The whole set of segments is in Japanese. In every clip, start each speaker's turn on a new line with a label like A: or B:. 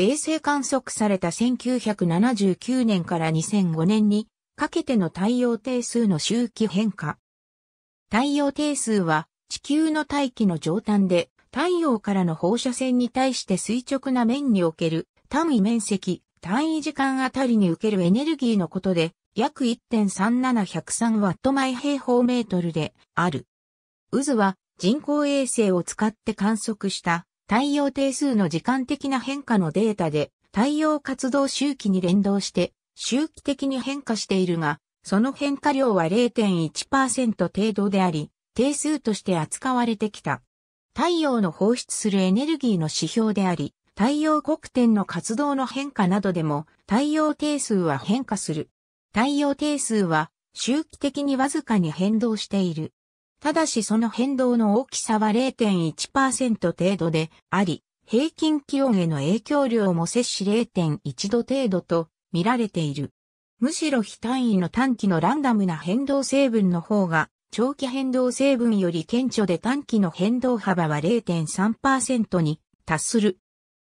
A: 衛星観測された1979年から2005年にかけての太陽定数の周期変化。太陽定数は地球の大気の上端で太陽からの放射線に対して垂直な面における単位面積、単位時間あたりに受けるエネルギーのことで約1.3703ワット毎平方メートルである。渦は人工衛星を使って観測した太陽定数の時間的な変化のデータで、太陽活動周期に連動して、周期的に変化しているが、その変化量は0.1%程度であり、定数として扱われてきた。太陽の放出するエネルギーの指標であり、太陽黒点の活動の変化などでも、太陽定数は変化する。太陽定数は、周期的にわずかに変動している。ただしその変動の大きさは0.1%程度であり、平均気温への影響量も摂氏0.1度程度と見られている。むしろ非単位の短期のランダムな変動成分の方が、長期変動成分より顕著で短期の変動幅は0.3%に達する。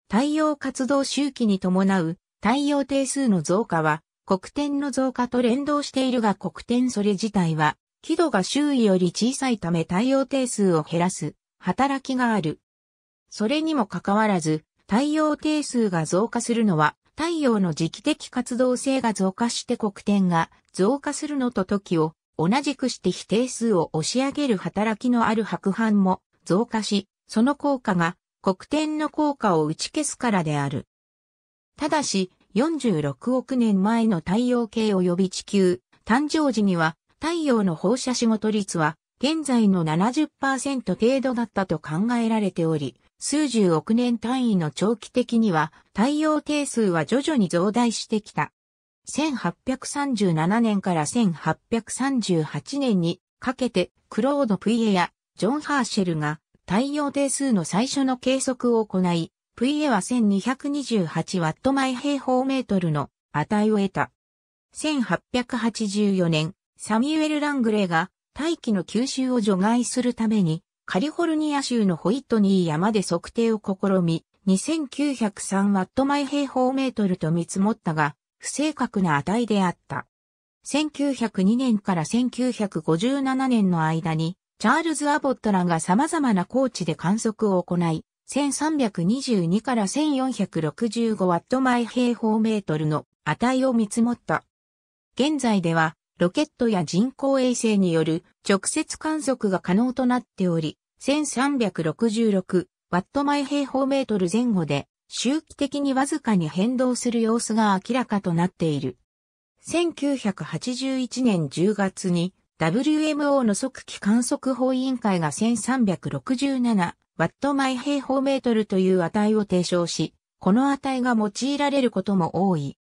A: 太陽活動周期に伴う太陽定数の増加は、黒点の増加と連動しているが黒点それ自体は輝度が周囲より小さいため太陽定数を減らす働きがある。それにもかかわらず、太陽定数が増加するのは、太陽の時期的活動性が増加して黒点が増加するのと時を同じくして非定数を押し上げる働きのある白斑も増加し、その効果が黒点の効果を打ち消すからである。ただし、46億年前の太陽系及び地球、誕生時には太陽の放射仕事率は現在の70%程度だったと考えられており、数十億年単位の長期的には太陽定数は徐々に増大してきた。1837年から1838年にかけてクロード・プイエやジョン・ハーシェルが太陽定数の最初の計測を行い、プイエは1228ワット毎平方メートルの値を得た。1884年、サミュエル・ラングレーが大気の吸収を除外するためにカリフォルニア州のホイットニー山で測定を試み2903ワット毎平方メートルと見積もったが不正確な値であった。1902年から1957年の間にチャールズ・アボットらが様々な高地で観測を行い、1322から1465ワット毎平方メートルの値を見積もった。現在ではロケットや人工衛星による直接観測が可能となっており、1366ワット毎平方メートル前後で周期的にわずかに変動する様子が明らかとなっている。1981年10月に WMO の即帰観測法委員会が1367ワット毎平方メートルという値を提唱し、この値が用いられることも多い。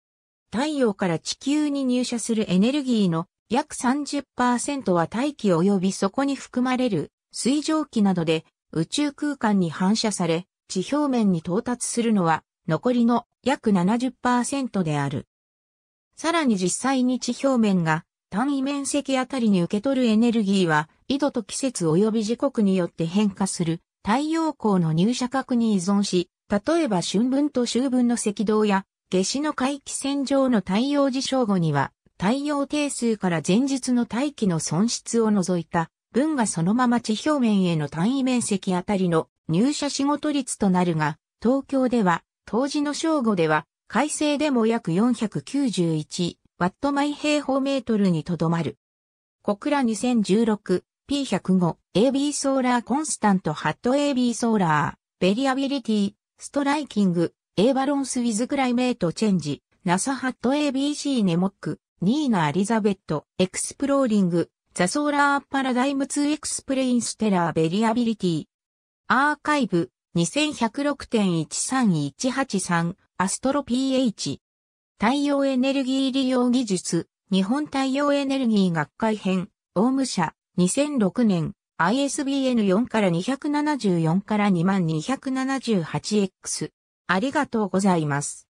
A: 太陽から地球に入射するエネルギーの約30%は大気及びそこに含まれる水蒸気などで宇宙空間に反射され、地表面に到達するのは残りの約70%である。さらに実際に地表面が単位面積あたりに受け取るエネルギーは、緯度と季節及び時刻によって変化する太陽光の入射角に依存し、例えば春分と秋分の赤道や夏至の回帰線上の太陽時象後には、太陽定数から前日の大気の損失を除いた、分がそのまま地表面への単位面積あたりの入社仕事率となるが、東京では、当時の正午では、快晴でも約491ワット毎平方メートルにとどまる。小倉 2016P105 AB ソーラーコンスタントハット AB ソーラーベリアビリティストライキング A バロンス・ウィズ・クライメート・チェンジ、ナサハット ABC ネモック、ニーナ・アリザベット、エクスプローリング、ザ・ソーラー・パラダイム2エクスプレインステラー・ベリアビリティ。アーカイブ、2106.13183、アストロ PH。太陽エネルギー利用技術、日本太陽エネルギー学会編、オウム社、2006年、ISBN4 から274から 2278X。ありがとうございます。